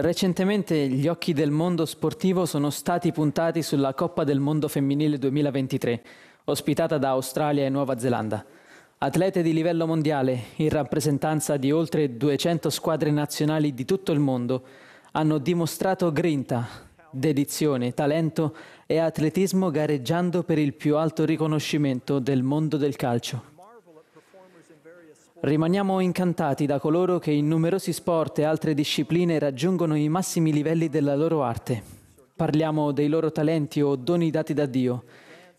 Recentemente gli occhi del mondo sportivo sono stati puntati sulla Coppa del Mondo Femminile 2023, ospitata da Australia e Nuova Zelanda. Atlete di livello mondiale, in rappresentanza di oltre 200 squadre nazionali di tutto il mondo, hanno dimostrato grinta, dedizione, talento e atletismo gareggiando per il più alto riconoscimento del mondo del calcio. Rimaniamo incantati da coloro che in numerosi sport e altre discipline raggiungono i massimi livelli della loro arte. Parliamo dei loro talenti o doni dati da Dio.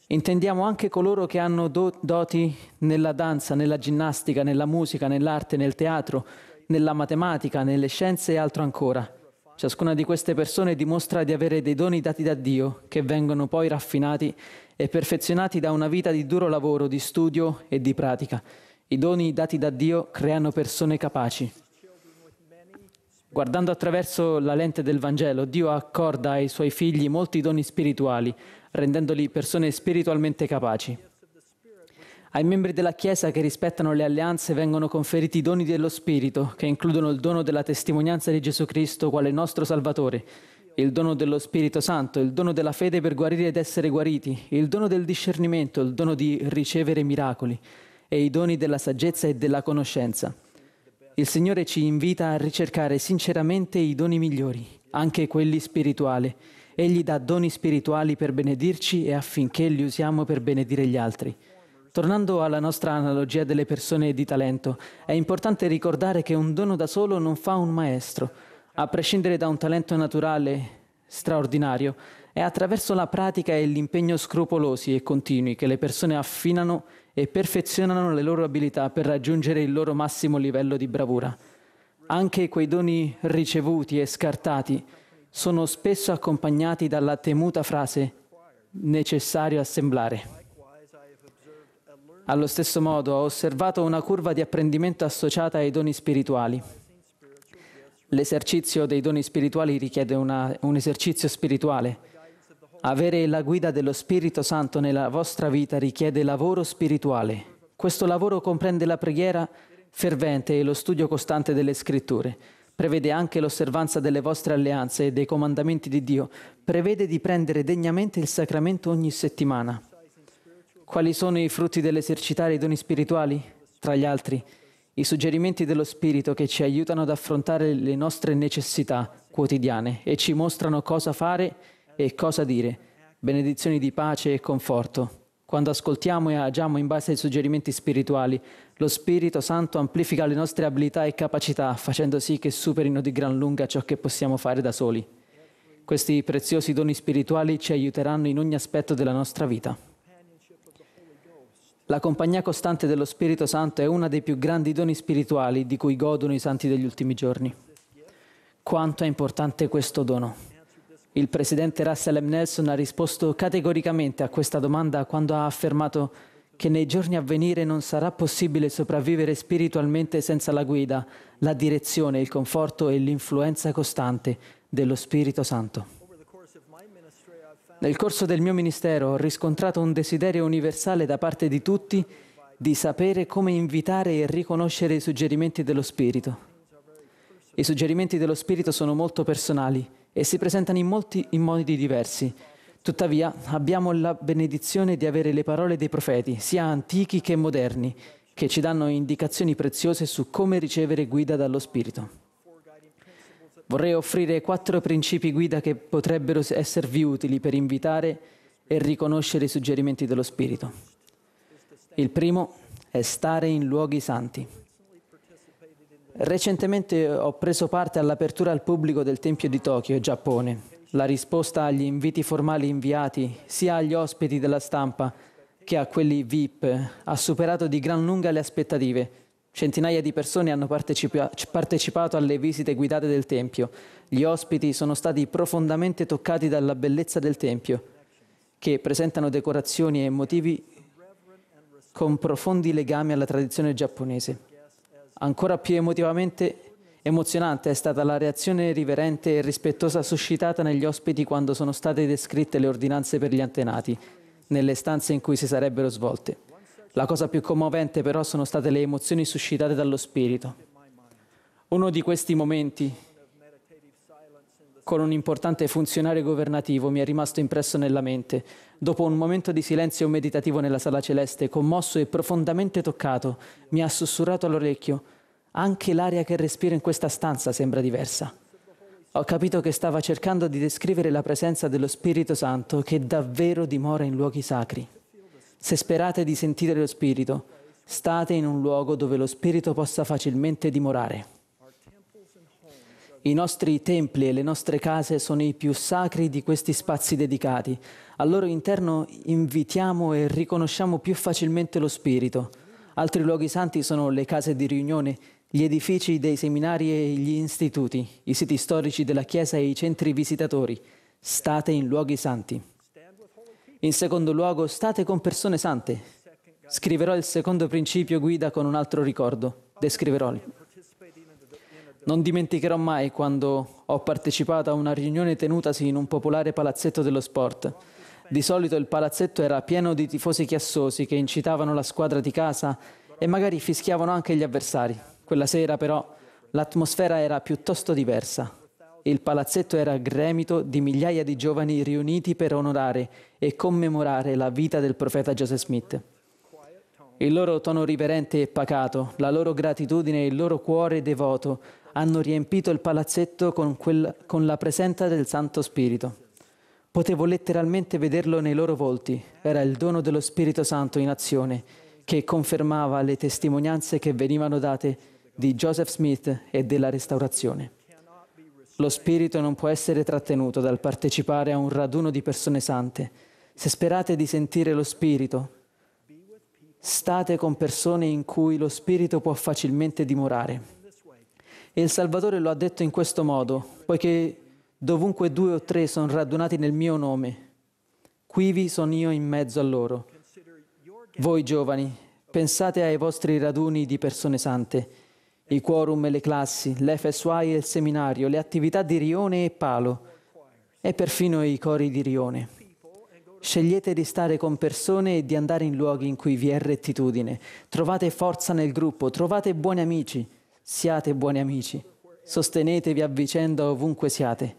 Intendiamo anche coloro che hanno do- doti nella danza, nella ginnastica, nella musica, nell'arte, nel teatro, nella matematica, nelle scienze e altro ancora. Ciascuna di queste persone dimostra di avere dei doni dati da Dio che vengono poi raffinati e perfezionati da una vita di duro lavoro, di studio e di pratica. I doni dati da Dio creano persone capaci. Guardando attraverso la lente del Vangelo, Dio accorda ai suoi figli molti doni spirituali, rendendoli persone spiritualmente capaci. Ai membri della Chiesa che rispettano le alleanze vengono conferiti i doni dello Spirito, che includono il dono della testimonianza di Gesù Cristo quale nostro Salvatore, il dono dello Spirito Santo, il dono della fede per guarire ed essere guariti, il dono del discernimento, il dono di ricevere miracoli, e i doni della saggezza e della conoscenza. Il Signore ci invita a ricercare sinceramente i doni migliori, anche quelli spirituali. Egli dà doni spirituali per benedirci e affinché li usiamo per benedire gli altri. Tornando alla nostra analogia delle persone di talento, è importante ricordare che un dono da solo non fa un maestro. A prescindere da un talento naturale straordinario, è attraverso la pratica e l'impegno scrupolosi e continui che le persone affinano e perfezionano le loro abilità per raggiungere il loro massimo livello di bravura. Anche quei doni ricevuti e scartati sono spesso accompagnati dalla temuta frase necessario assemblare. Allo stesso modo ho osservato una curva di apprendimento associata ai doni spirituali. L'esercizio dei doni spirituali richiede una, un esercizio spirituale avere la guida dello Spirito Santo nella vostra vita richiede lavoro spirituale. Questo lavoro comprende la preghiera fervente e lo studio costante delle scritture. Prevede anche l'osservanza delle vostre alleanze e dei comandamenti di Dio. Prevede di prendere degnamente il sacramento ogni settimana. Quali sono i frutti dell'esercitare i doni spirituali? Tra gli altri, i suggerimenti dello Spirito che ci aiutano ad affrontare le nostre necessità quotidiane e ci mostrano cosa fare e cosa dire, benedizioni di pace e conforto. Quando ascoltiamo e agiamo in base ai suggerimenti spirituali, lo Spirito Santo amplifica le nostre abilità e capacità, facendo sì che superino di gran lunga ciò che possiamo fare da soli. Questi preziosi doni spirituali ci aiuteranno in ogni aspetto della nostra vita. La compagnia costante dello Spirito Santo è uno dei più grandi doni spirituali di cui godono i santi degli ultimi giorni. Quanto è importante questo dono! Il presidente Russell M. Nelson ha risposto categoricamente a questa domanda quando ha affermato che nei giorni a venire non sarà possibile sopravvivere spiritualmente senza la guida, la direzione, il conforto e l'influenza costante dello Spirito Santo. Nel corso del mio ministero ho riscontrato un desiderio universale da parte di tutti di sapere come invitare e riconoscere i suggerimenti dello Spirito. I suggerimenti dello Spirito sono molto personali e si presentano in, molti, in modi diversi. Tuttavia abbiamo la benedizione di avere le parole dei profeti, sia antichi che moderni, che ci danno indicazioni preziose su come ricevere guida dallo Spirito. Vorrei offrire quattro principi guida che potrebbero esservi utili per invitare e riconoscere i suggerimenti dello Spirito. Il primo è stare in luoghi santi. Recentemente ho preso parte all'apertura al pubblico del Tempio di Tokyo, Giappone. La risposta agli inviti formali inviati, sia agli ospiti della stampa che a quelli VIP, ha superato di gran lunga le aspettative. Centinaia di persone hanno partecipa partecipato alle visite guidate del Tempio. Gli ospiti sono stati profondamente toccati dalla bellezza del Tempio, che presentano decorazioni e motivi con profondi legami alla tradizione giapponese. Ancora più emotivamente emozionante è stata la reazione riverente e rispettosa suscitata negli ospiti quando sono state descritte le ordinanze per gli antenati, nelle stanze in cui si sarebbero svolte. La cosa più commovente però sono state le emozioni suscitate dallo spirito. Uno di questi momenti con un importante funzionario governativo mi è rimasto impresso nella mente, dopo un momento di silenzio meditativo nella sala celeste, commosso e profondamente toccato, mi ha sussurrato all'orecchio, anche l'aria che respiro in questa stanza sembra diversa. Ho capito che stava cercando di descrivere la presenza dello Spirito Santo che davvero dimora in luoghi sacri. Se sperate di sentire lo Spirito, state in un luogo dove lo Spirito possa facilmente dimorare. I nostri templi e le nostre case sono i più sacri di questi spazi dedicati. Al loro interno invitiamo e riconosciamo più facilmente lo Spirito. Altri luoghi santi sono le case di riunione, gli edifici dei seminari e gli istituti, i siti storici della Chiesa e i centri visitatori. State in luoghi santi. In secondo luogo, state con persone sante. Scriverò il secondo principio guida con un altro ricordo. Descriverò non dimenticherò mai quando ho partecipato a una riunione tenutasi in un popolare palazzetto dello sport. Di solito il palazzetto era pieno di tifosi chiassosi che incitavano la squadra di casa e magari fischiavano anche gli avversari. Quella sera però l'atmosfera era piuttosto diversa. Il palazzetto era gremito di migliaia di giovani riuniti per onorare e commemorare la vita del profeta Joseph Smith. Il loro tono riverente e pacato, la loro gratitudine e il loro cuore devoto hanno riempito il palazzetto con, quel, con la presenza del Santo Spirito. Potevo letteralmente vederlo nei loro volti, era il dono dello Spirito Santo in azione, che confermava le testimonianze che venivano date di Joseph Smith e della restaurazione. Lo Spirito non può essere trattenuto dal partecipare a un raduno di persone sante. Se sperate di sentire lo Spirito, state con persone in cui lo Spirito può facilmente dimorare. E il Salvatore lo ha detto in questo modo, poiché dovunque due o tre sono radunati nel mio nome, quivi sono io in mezzo a loro. Voi giovani, pensate ai vostri raduni di persone sante, i quorum e le classi, l'FSY e il seminario, le attività di Rione e Palo, e perfino i cori di Rione. Scegliete di stare con persone e di andare in luoghi in cui vi è rettitudine. Trovate forza nel gruppo, trovate buoni amici. Siate buoni amici, sostenetevi a vicenda ovunque siate,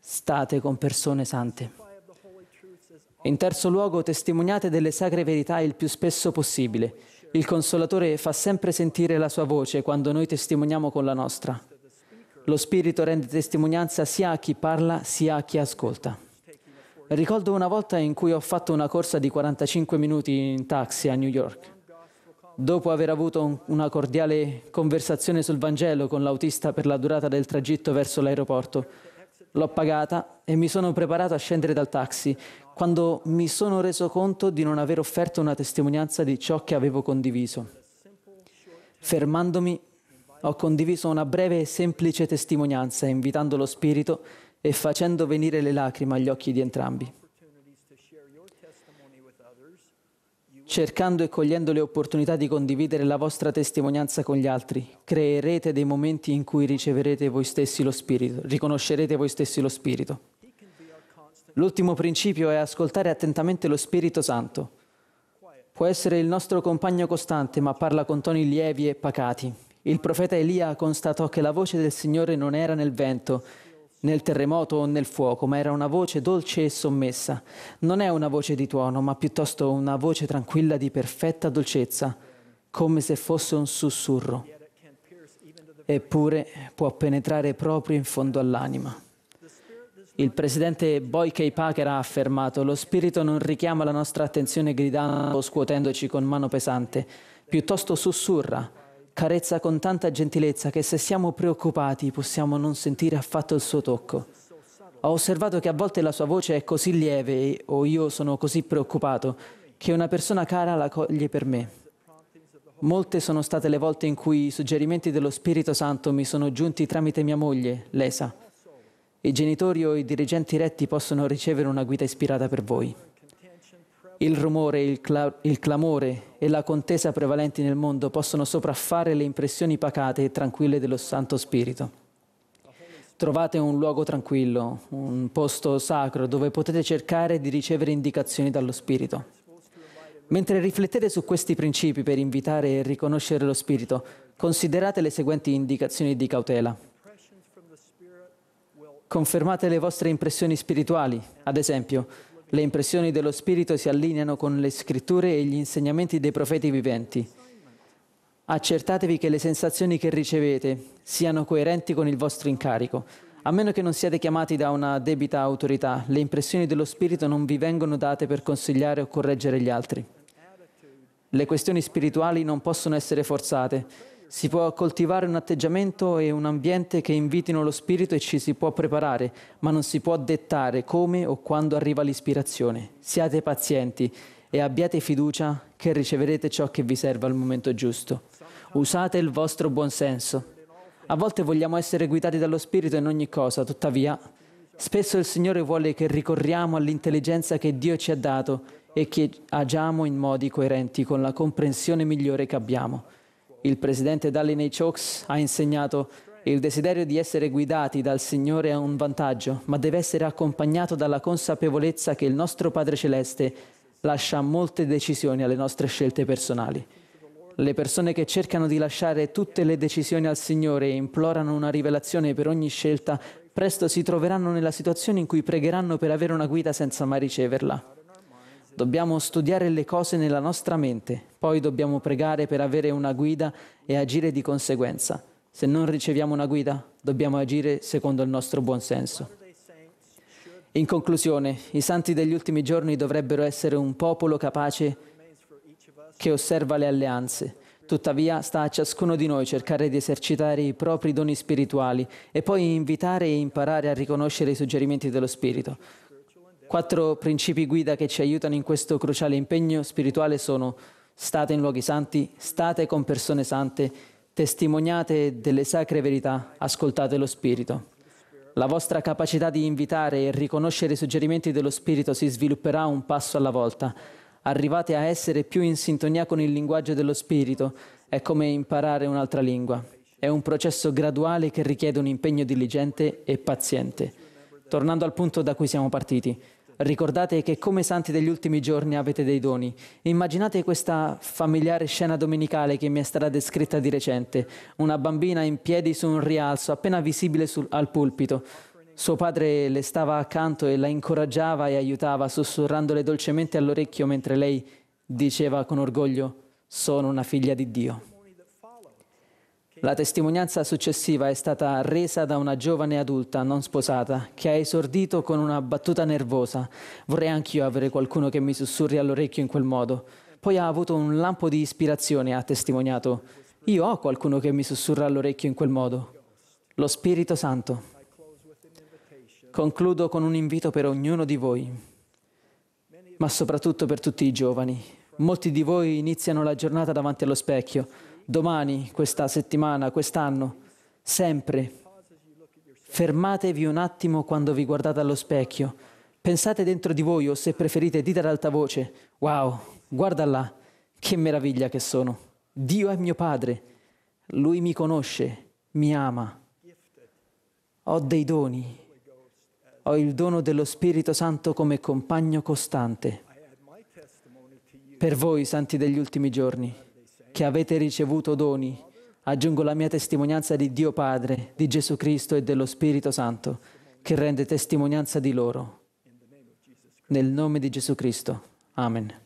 state con persone sante. In terzo luogo, testimoniate delle sacre verità il più spesso possibile. Il Consolatore fa sempre sentire la sua voce quando noi testimoniamo con la nostra. Lo Spirito rende testimonianza sia a chi parla sia a chi ascolta. Ricordo una volta in cui ho fatto una corsa di 45 minuti in taxi a New York. Dopo aver avuto una cordiale conversazione sul Vangelo con l'autista per la durata del tragitto verso l'aeroporto, l'ho pagata e mi sono preparato a scendere dal taxi quando mi sono reso conto di non aver offerto una testimonianza di ciò che avevo condiviso. Fermandomi, ho condiviso una breve e semplice testimonianza, invitando lo Spirito e facendo venire le lacrime agli occhi di entrambi. Cercando e cogliendo le opportunità di condividere la vostra testimonianza con gli altri, creerete dei momenti in cui riceverete voi stessi lo Spirito, riconoscerete voi stessi lo Spirito. L'ultimo principio è ascoltare attentamente lo Spirito Santo. Può essere il nostro compagno costante, ma parla con toni lievi e pacati. Il profeta Elia constatò che la voce del Signore non era nel vento, nel terremoto o nel fuoco, ma era una voce dolce e sommessa. Non è una voce di tuono, ma piuttosto una voce tranquilla di perfetta dolcezza, come se fosse un sussurro. Eppure può penetrare proprio in fondo all'anima. Il presidente Boy K. Packer ha affermato: Lo spirito non richiama la nostra attenzione gridando o scuotendoci con mano pesante, piuttosto sussurra carezza con tanta gentilezza che se siamo preoccupati possiamo non sentire affatto il suo tocco. Ho osservato che a volte la sua voce è così lieve o io sono così preoccupato che una persona cara la coglie per me. Molte sono state le volte in cui i suggerimenti dello Spirito Santo mi sono giunti tramite mia moglie, Lesa. I genitori o i dirigenti retti possono ricevere una guida ispirata per voi. Il rumore, il, cla- il clamore, e la contesa prevalenti nel mondo possono sopraffare le impressioni pacate e tranquille dello Santo Spirito. Trovate un luogo tranquillo, un posto sacro dove potete cercare di ricevere indicazioni dallo Spirito. Mentre riflettete su questi principi per invitare e riconoscere lo Spirito, considerate le seguenti indicazioni di cautela. Confermate le vostre impressioni spirituali, ad esempio, le impressioni dello Spirito si allineano con le scritture e gli insegnamenti dei profeti viventi. Accertatevi che le sensazioni che ricevete siano coerenti con il vostro incarico. A meno che non siate chiamati da una debita autorità, le impressioni dello Spirito non vi vengono date per consigliare o correggere gli altri. Le questioni spirituali non possono essere forzate si può coltivare un atteggiamento e un ambiente che invitino lo spirito e ci si può preparare, ma non si può dettare come o quando arriva l'ispirazione. Siate pazienti e abbiate fiducia che riceverete ciò che vi serve al momento giusto. Usate il vostro buonsenso. A volte vogliamo essere guidati dallo spirito in ogni cosa, tuttavia spesso il Signore vuole che ricorriamo all'intelligenza che Dio ci ha dato e che agiamo in modi coerenti con la comprensione migliore che abbiamo il presidente Dallinei Chokes ha insegnato il desiderio di essere guidati dal Signore è un vantaggio, ma deve essere accompagnato dalla consapevolezza che il nostro Padre Celeste lascia molte decisioni alle nostre scelte personali. Le persone che cercano di lasciare tutte le decisioni al Signore e implorano una rivelazione per ogni scelta, presto si troveranno nella situazione in cui pregheranno per avere una guida senza mai riceverla. Dobbiamo studiare le cose nella nostra mente, poi dobbiamo pregare per avere una guida e agire di conseguenza. Se non riceviamo una guida, dobbiamo agire secondo il nostro buon senso. In conclusione, i santi degli ultimi giorni dovrebbero essere un popolo capace che osserva le alleanze. Tuttavia sta a ciascuno di noi cercare di esercitare i propri doni spirituali e poi invitare e imparare a riconoscere i suggerimenti dello Spirito. Quattro principi guida che ci aiutano in questo cruciale impegno spirituale sono state in luoghi santi, state con persone sante, testimoniate delle sacre verità, ascoltate lo Spirito. La vostra capacità di invitare e riconoscere i suggerimenti dello Spirito si svilupperà un passo alla volta. Arrivate a essere più in sintonia con il linguaggio dello Spirito. È come imparare un'altra lingua. È un processo graduale che richiede un impegno diligente e paziente. Tornando al punto da cui siamo partiti, ricordate che come santi degli ultimi giorni avete dei doni. Immaginate questa familiare scena domenicale che mi è stata descritta di recente, una bambina in piedi su un rialzo appena visibile sul, al pulpito. Suo padre le stava accanto e la incoraggiava e aiutava, sussurrandole dolcemente all'orecchio mentre lei diceva con orgoglio, sono una figlia di Dio. La testimonianza successiva è stata resa da una giovane adulta non sposata che ha esordito con una battuta nervosa. Vorrei anch'io avere qualcuno che mi sussurri all'orecchio in quel modo. Poi ha avuto un lampo di ispirazione ha testimoniato. Io ho qualcuno che mi sussurra all'orecchio in quel modo. Lo Spirito Santo. Concludo con un invito per ognuno di voi, ma soprattutto per tutti i giovani. Molti di voi iniziano la giornata davanti allo specchio domani, questa settimana, quest'anno, sempre. Fermatevi un attimo quando vi guardate allo specchio. Pensate dentro di voi o se preferite dite ad alta voce, wow, guarda là, che meraviglia che sono. Dio è mio Padre, Lui mi conosce, mi ama. Ho dei doni, ho il dono dello Spirito Santo come compagno costante. Per voi, santi degli ultimi giorni, che avete ricevuto doni. Aggiungo la mia testimonianza di Dio Padre, di Gesù Cristo e dello Spirito Santo, che rende testimonianza di loro. Nel nome di Gesù Cristo. Amen.